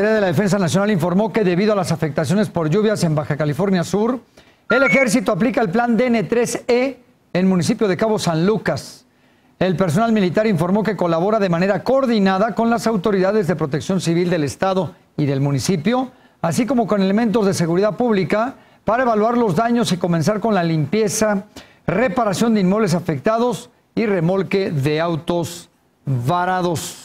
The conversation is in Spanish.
Secretaría de la Defensa Nacional informó que debido a las afectaciones por lluvias en Baja California Sur, el ejército aplica el plan DN3E en el municipio de Cabo San Lucas. El personal militar informó que colabora de manera coordinada con las autoridades de protección civil del Estado y del municipio, así como con elementos de seguridad pública, para evaluar los daños y comenzar con la limpieza, reparación de inmuebles afectados y remolque de autos varados.